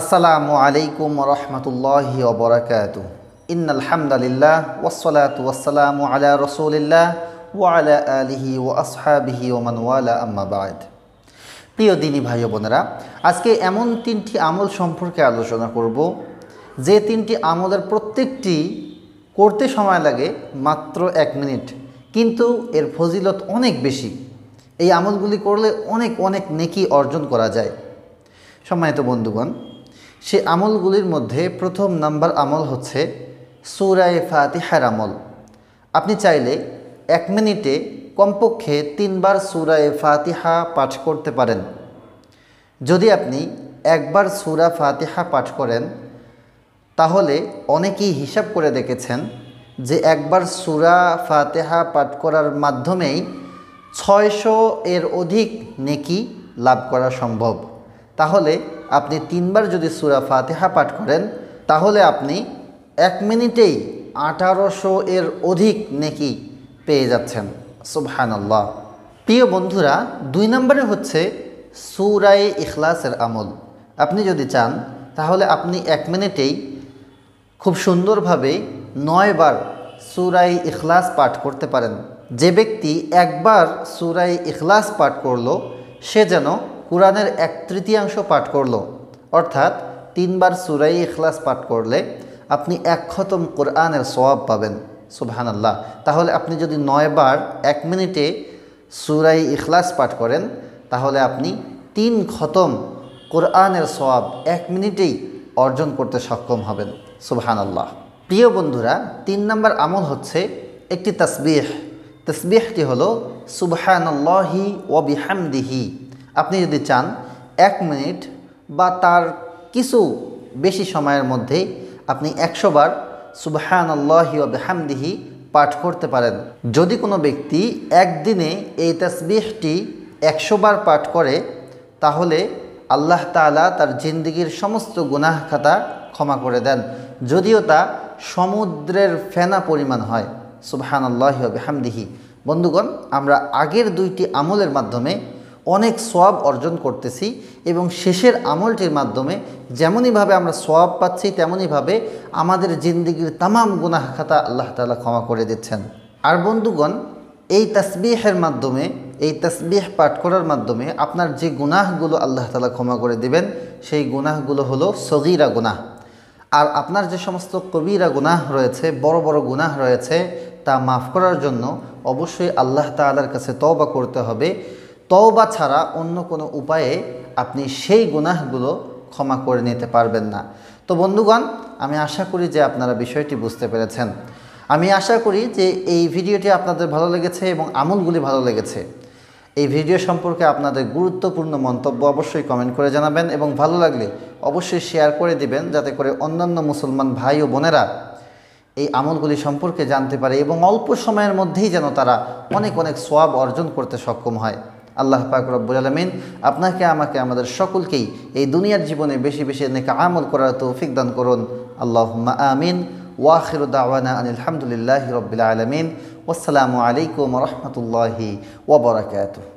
আসসালামু আলাইকুম রহমতুল্লাহ ওবরাকাত ইন ওসলাত ওয়াসালামু আলা রসুলিল্লাহ আলা আলিহি ও আসহাবিহি ওমানওয়ালা আম্মাবাদ প্রিয় দিনী ভাই বোনেরা আজকে এমন তিনটি আমল সম্পর্কে আলোচনা করব যে তিনটি আমলের প্রত্যেকটি করতে সময় লাগে মাত্র এক মিনিট কিন্তু এর ফজিলত অনেক বেশি এই আমলগুলি করলে অনেক অনেক নেকি অর্জন করা যায় সম্মানিত বন্ধুগণ সে আমলগুলির মধ্যে প্রথম নাম্বার আমল হচ্ছে সুরায় ফাতিহার আমল আপনি চাইলে এক মিনিটে কমপক্ষে তিনবার সুরায় ফাতিহা পাঠ করতে পারেন যদি আপনি একবার সুরা ফাতিহা পাঠ করেন তাহলে অনেকেই হিসাব করে দেখেছেন যে একবার সুরা ফাতেহা পাঠ করার মাধ্যমেই ছয়শো এর অধিক নেকি লাভ করা সম্ভব তাহলে আপনি তিনবার যদি সুরা ফাতেহা পাঠ করেন তাহলে আপনি এক মিনিটেই আঠারোশো এর অধিক নেকি পেয়ে যাচ্ছেন সুবহানাল্লাহ প্রিয় বন্ধুরা দুই নম্বরে হচ্ছে সুরাই ইখলাসের আমল আপনি যদি চান তাহলে আপনি এক মিনিটেই খুব সুন্দরভাবে নয়বার সুরাই ইখলাস পাঠ করতে পারেন যে ব্যক্তি একবার সুরাই ইখলাস পাঠ করলো সে যেন কোরআনের এক তৃতীয়াংশ পাঠ করল অর্থাৎ তিনবার সুরাই ইখলাস পাঠ করলে আপনি এক খতম কোরআনের সবাব পাবেন সুবহান আল্লাহ তাহলে আপনি যদি নয়বার এক মিনিটে সুরাই ইখলাস পাঠ করেন তাহলে আপনি তিন খতম কোরআনের সবাব এক মিনিটেই অর্জন করতে সক্ষম হবেন সুবহান আল্লাহ প্রিয় বন্ধুরা তিন নম্বর আমল হচ্ছে একটি তসবিহ তসবিহটি হলো ও বিহামদিহি আপনি যদি চান এক মিনিট বা তার কিছু বেশি সময়ের মধ্যেই আপনি একশোবার সুবাহান আল্লাহিও বেহামদিহি পাঠ করতে পারেন যদি কোনো ব্যক্তি একদিনে এই তসবিহটি একশোবার পাঠ করে তাহলে আল্লাহ তালা তার জিন্দিগির সমস্ত গুনাহ খাতা ক্ষমা করে দেন যদিও তা সমুদ্রের ফেনা পরিমাণ হয় সুবাহান আল্লাহ বেহামদিহি বন্ধুগণ আমরা আগের দুইটি আমলের মাধ্যমে অনেক সোয়াব অর্জন করতেছি এবং শেষের আমলটির মাধ্যমে যেমনইভাবে আমরা সোয়াব পাচ্ছি তেমনইভাবে আমাদের জিন্দিগির তামাম গুনাহ খাতা আল্লাহ তালা ক্ষমা করে দিচ্ছেন আর বন্ধুগণ এই তাসবিহের মাধ্যমে এই তাসবিহ পাঠ করার মাধ্যমে আপনার যে গুনাহগুলো আল্লাহ তালা ক্ষমা করে দিবেন সেই গুনাহগুলো হলো সগিরা গুনাহ আর আপনার যে সমস্ত কবিরা গুনাহ রয়েছে বড় বড় গুনাহ রয়েছে তা মাফ করার জন্য অবশ্যই আল্লাহ তালার কাছে তবা করতে হবে তওবা ছাড়া অন্য কোনো উপায়ে আপনি সেই গুনাহগুলো ক্ষমা করে নিতে পারবেন না তো বন্ধুগণ আমি আশা করি যে আপনারা বিষয়টি বুঝতে পেরেছেন আমি আশা করি যে এই ভিডিওটি আপনাদের ভালো লেগেছে এবং আমলগুলি ভালো লেগেছে এই ভিডিও সম্পর্কে আপনাদের গুরুত্বপূর্ণ মন্তব্য অবশ্যই কমেন্ট করে জানাবেন এবং ভালো লাগলে অবশ্যই শেয়ার করে দিবেন যাতে করে অন্যান্য মুসলমান ভাই ও বোনেরা এই আমলগুলি সম্পর্কে জানতে পারে এবং অল্প সময়ের মধ্যেই যেন তারা অনেক অনেক সোয়াব অর্জন করতে সক্ষম হয় আল্লাহ পাক রব্বুল আলমিন আপনাকে আমাকে আমাদের সকলকেই এই দুনিয়ার জীবনে বেশি বেশি নেকা আমল করার তৌফিক দান করুন আল্লাহ আমিন ওয়াখির দাওয়ানা আনিলামদুলিল্লাহ রবিল আলমিন আসসালামু আলাইকুম রহমতুল্লাহি ওবরাকাতু